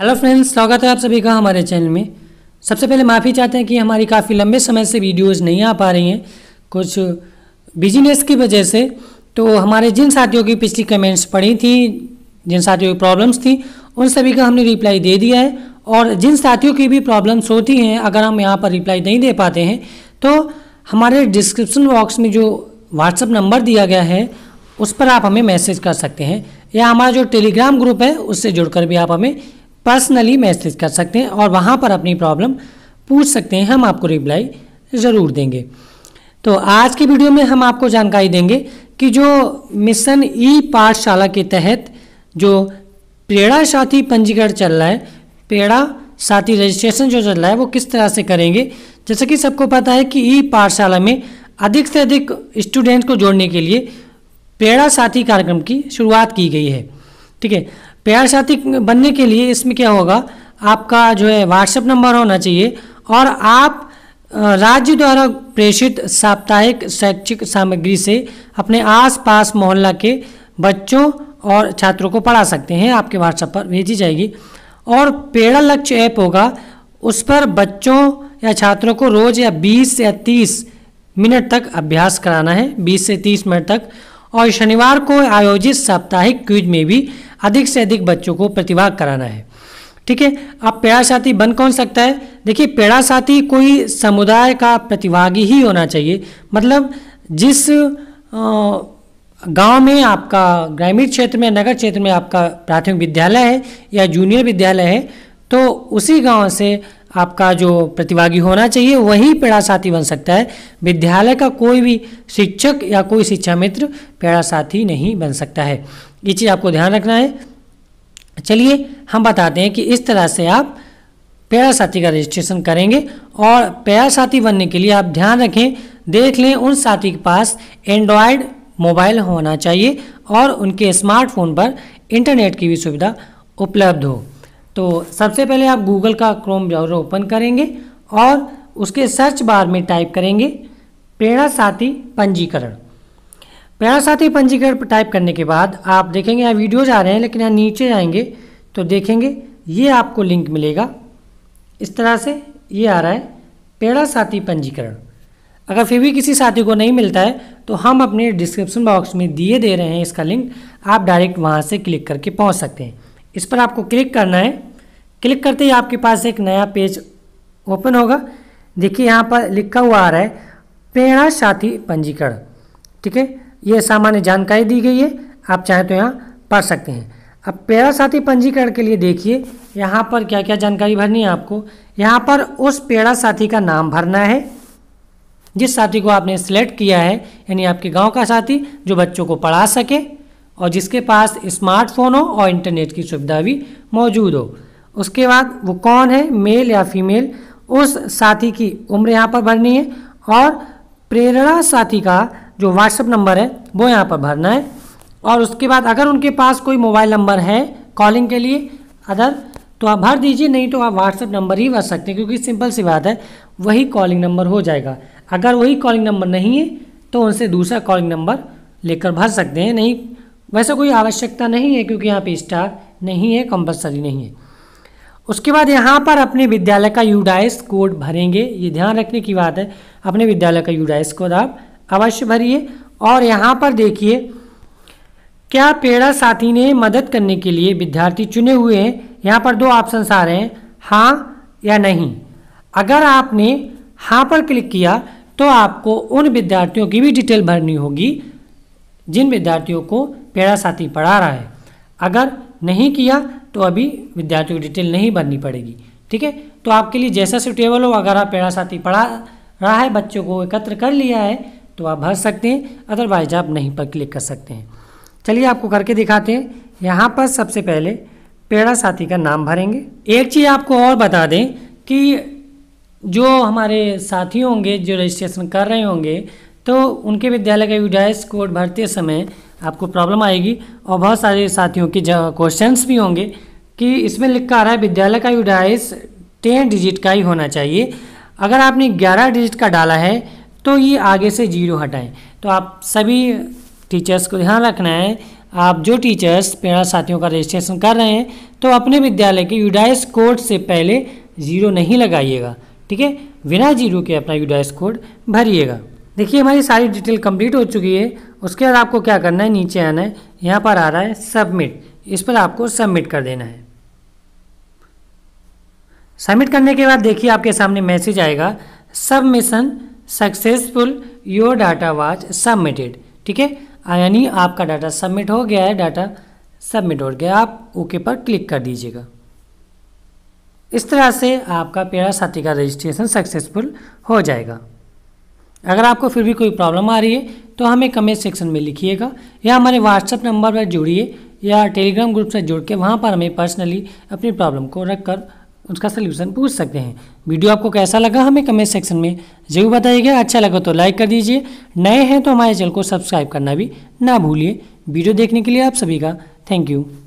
hello friends स्वागत है आप सभी का हमारे चैनल में सबसे पहले माफ़ी चाहते हैं कि हमारी काफ़ी लंबे समय से वीडियोस नहीं आ पा रही हैं कुछ बिजनेस की वजह से तो हमारे जिन साथियों की पिछली कमेंट्स पड़ी थी जिन साथियों की प्रॉब्लम्स थी उन सभी का हमने रिप्लाई दे दिया है और जिन साथियों की भी प्रॉब्लम्स होती हैं अगर हम यहाँ पर रिप्लाई नहीं दे पाते हैं तो हमारे डिस्क्रिप्सन बॉक्स में जो व्हाट्सअप नंबर दिया गया है उस पर आप हमें मैसेज कर सकते हैं या हमारा जो टेलीग्राम ग्रुप है उससे जुड़कर भी आप हमें पर्सनली मैसेज कर सकते हैं और वहाँ पर अपनी प्रॉब्लम पूछ सकते हैं हम आपको रिप्लाई ज़रूर देंगे तो आज की वीडियो में हम आपको जानकारी देंगे कि जो मिशन ई पाठशाला के तहत जो पेड़ा साथी पंजीकरण चल रहा है पेड़ा साथी रजिस्ट्रेशन जो चल रहा है वो किस तरह से करेंगे जैसे कि सबको पता है कि ई पाठशाला में अधिक से अधिक स्टूडेंट्स को जोड़ने के लिए पेड़ा साथी कार्यक्रम की शुरुआत की गई है ठीक है प्यार साथी बनने के लिए इसमें क्या होगा आपका जो है व्हाट्सएप नंबर होना चाहिए और आप राज्य द्वारा प्रेषित साप्ताहिक शैक्षिक सामग्री से अपने आसपास मोहल्ला के बच्चों और छात्रों को पढ़ा सकते हैं आपके व्हाट्सएप पर भेजी जाएगी और पेड़ा लक्ष्य ऐप होगा उस पर बच्चों या छात्रों को रोज़ या 20 या 30 मिनट तक अभ्यास कराना है 20 से 30 मिनट तक और शनिवार को आयोजित साप्ताहिक क्विज में भी अधिक से अधिक बच्चों को प्रतिभाग कराना है ठीक है अब पेड़ा साथी बन कौन सकता है देखिए पेड़ा साथी कोई समुदाय का प्रतिभागी ही होना चाहिए मतलब जिस गांव में आपका ग्रामीण क्षेत्र में नगर क्षेत्र में आपका प्राथमिक विद्यालय है या जूनियर विद्यालय है तो उसी गांव से आपका जो प्रतिभागी होना चाहिए वही पेड़ा साथी बन सकता है विद्यालय का कोई भी शिक्षक या कोई शिक्षा मित्र पेड़ा साथी नहीं बन सकता है ये चीज़ आपको ध्यान रखना है चलिए हम बताते हैं कि इस तरह से आप प्यारा साथी का रजिस्ट्रेशन करेंगे और प्यारा साथी बनने के लिए आप ध्यान रखें देख लें उन साथी के पास एंड्रॉयड मोबाइल होना चाहिए और उनके स्मार्टफोन पर इंटरनेट की भी सुविधा उपलब्ध हो तो सबसे पहले आप गूगल का क्रोम ब्राउज़र ओपन करेंगे और उसके सर्च बार में टाइप करेंगे प्रेरणा साथी पंजीकरण प्यार साथी पंजीकरण टाइप करने के बाद आप देखेंगे यहाँ वीडियोज आ रहे हैं लेकिन यहाँ नीचे जाएंगे तो देखेंगे ये आपको लिंक मिलेगा इस तरह से ये आ रहा है पेड़ा साथी पंजीकरण अगर फिर भी किसी साथी को नहीं मिलता है तो हम अपने डिस्क्रिप्शन बॉक्स में दिए दे रहे हैं इसका लिंक आप डायरेक्ट वहाँ से क्लिक करके पहुँच सकते हैं इस पर आपको क्लिक करना है क्लिक करते ही आपके पास एक नया पेज ओपन होगा देखिए यहाँ पर लिखा हुआ आ रहा है पेड़ा साथी पंजीकरण ठीक है ये सामान्य जानकारी दी गई है आप चाहें तो यहाँ पढ़ सकते हैं अब पेरा साथी पंजीकरण के लिए देखिए यहाँ पर क्या क्या जानकारी भरनी है आपको यहाँ पर उस पेड़ा साथी का नाम भरना है जिस साथी को आपने सिलेक्ट किया है यानी आपके गांव का साथी जो बच्चों को पढ़ा सके और जिसके पास स्मार्टफोन हो और इंटरनेट की सुविधा भी मौजूद हो उसके बाद वो कौन है मेल या फीमेल उस साथी की उम्र यहाँ पर भरनी है और प्रेरणा साथी का जो व्हाट्सअप नंबर है वो यहाँ पर भरना है और उसके बाद अगर उनके पास कोई मोबाइल नंबर है कॉलिंग के लिए अदर तो आप भर दीजिए नहीं तो आप व्हाट्सअप नंबर ही भर सकते हैं क्योंकि सिंपल सी बात है वही कॉलिंग नंबर हो जाएगा अगर वही कॉलिंग नंबर नहीं है तो उनसे दूसरा कॉलिंग नंबर लेकर भर सकते हैं नहीं वैसे कोई आवश्यकता नहीं है क्योंकि यहाँ पे स्टार नहीं है कंपलसरी नहीं है उसके बाद यहाँ पर अपने विद्यालय का यूडाइस कोड भरेंगे ये ध्यान रखने की बात है अपने विद्यालय का यूडाइस कोड आप अवश्य भरिए और यहाँ पर देखिए क्या पेड़ा साथी ने मदद करने के लिए विद्यार्थी चुने हुए हैं यहाँ पर दो ऑप्शन आ रहे हैं हाँ या नहीं अगर आपने हाँ पर क्लिक किया तो आपको उन विद्यार्थियों की भी डिटेल भरनी होगी जिन विद्यार्थियों को पेड़ा साथी पढ़ा रहा है अगर नहीं किया तो अभी विद्यार्थियों की डिटेल नहीं भरनी पड़ेगी ठीक है तो आपके लिए जैसा सुटेबल हो अगर आप पेड़ा साथी पढ़ा रहा है बच्चों को एकत्र कर लिया है तो आप भर सकते हैं अदरवाइज आप नहीं पर क्लिक कर सकते हैं चलिए आपको करके दिखाते हैं यहाँ पर सबसे पहले पेड़ा साथी का नाम भरेंगे एक चीज़ आपको और बता दें कि जो हमारे साथी होंगे जो रजिस्ट्रेशन कर रहे होंगे तो उनके विद्यालय का यूडाइस कोड भरते समय आपको प्रॉब्लम आएगी और बहुत सारे साथियों के क्वेश्चंस भी होंगे कि इसमें लिखा आ रहा है विद्यालय का यूडाइस टेन डिजिट का ही होना चाहिए अगर आपने ग्यारह डिजिट का डाला है तो ये आगे से जीरो हटाएं तो आप सभी टीचर्स को ध्यान रखना है आप जो टीचर्स पेड़ा साथियों का रजिस्ट्रेशन कर रहे हैं तो अपने विद्यालय के यूडाइस कोड से पहले जीरो नहीं लगाइएगा ठीक है बिना जीरो के अपना यूडाइस कोड भरिएगा देखिए हमारी सारी डिटेल कंप्लीट हो चुकी है उसके बाद आपको क्या करना है नीचे आना है यहाँ पर आ रहा है सबमिट इस पर आपको सबमिट कर देना है सबमिट करने के बाद देखिए आपके सामने मैसेज आएगा submission successful your data was submitted ठीक है यानी आपका डाटा सबमिट हो गया है डाटा सबमिट हो गया आप ओके पर क्लिक कर दीजिएगा इस तरह से आपका पेरा साथी का रजिस्ट्रेशन सक्सेसफुल हो जाएगा अगर आपको फिर भी कोई प्रॉब्लम आ रही है तो हमें कमेंट सेक्शन में लिखिएगा या हमारे व्हाट्सएप नंबर पर जुड़िए या टेलीग्राम ग्रुप से जुड़ के वहाँ पर हमें पर्सनली अपनी प्रॉब्लम को रखकर उसका सलूशन पूछ सकते हैं वीडियो आपको कैसा लगा हमें कमेंट सेक्शन में जरूर बताइएगा अच्छा लगा तो लाइक कर दीजिए नए हैं तो हमारे चैनल को सब्सक्राइब करना भी ना भूलिए वीडियो देखने के लिए आप सभी का थैंक यू